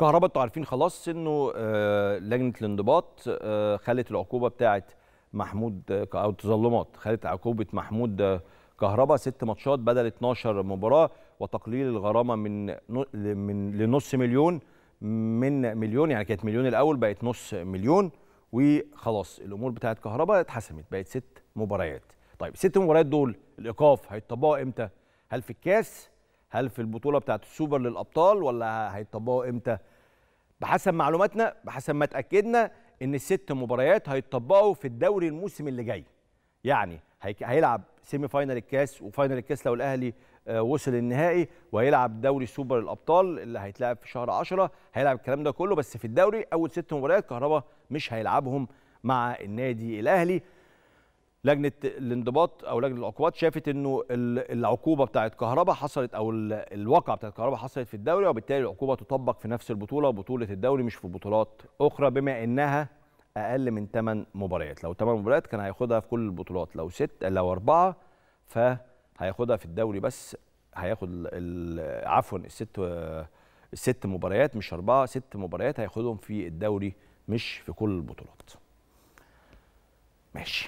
كهرباء انتوا عارفين خلاص انه آه، لجنه الانضباط آه، خلت العقوبه بتاعه محمود آه، او التظلمات خلت عقوبه محمود كهرباء ست ماتشات بدل 12 مباراه وتقليل الغرامه من من لنص مليون من مليون يعني كانت مليون الاول بقت نص مليون وخلاص الامور بتاعه كهرباء اتحسمت بقت ست مباريات طيب ست مباريات دول الايقاف هيتطبقوا امتى هل في الكاس هل في البطوله بتاعت السوبر للابطال ولا هيطبقوا امتى بحسب معلوماتنا بحسب ما اتاكدنا ان الست مباريات هيتطبقوا في الدوري الموسم اللي جاي يعني هيلعب سيمي فاينل الكاس وفاينل الكاس لو الاهلي آه، وصل النهائي وهيلعب دوري سوبر الابطال اللي هيتلعب في شهر 10 هيلعب الكلام ده كله بس في الدوري اول ست مباريات كهربا مش هيلعبهم مع النادي الاهلي لجنه الانضباط او لجنه العقوبات شافت انه العقوبه بتاعه كهربا حصلت او الواقعه بتاعه كهربا حصلت في الدوري وبالتالي العقوبه تطبق في نفس البطوله بطوله الدوري مش في بطولات اخرى بما انها اقل من 8 مباريات لو 8 مباريات كان هياخدها في كل البطولات لو ست لو اربعه فهياخدها في الدوري بس هياخد عفوا الست الست مباريات مش اربعه ست مباريات هياخدهم في الدوري مش في كل البطولات ماشي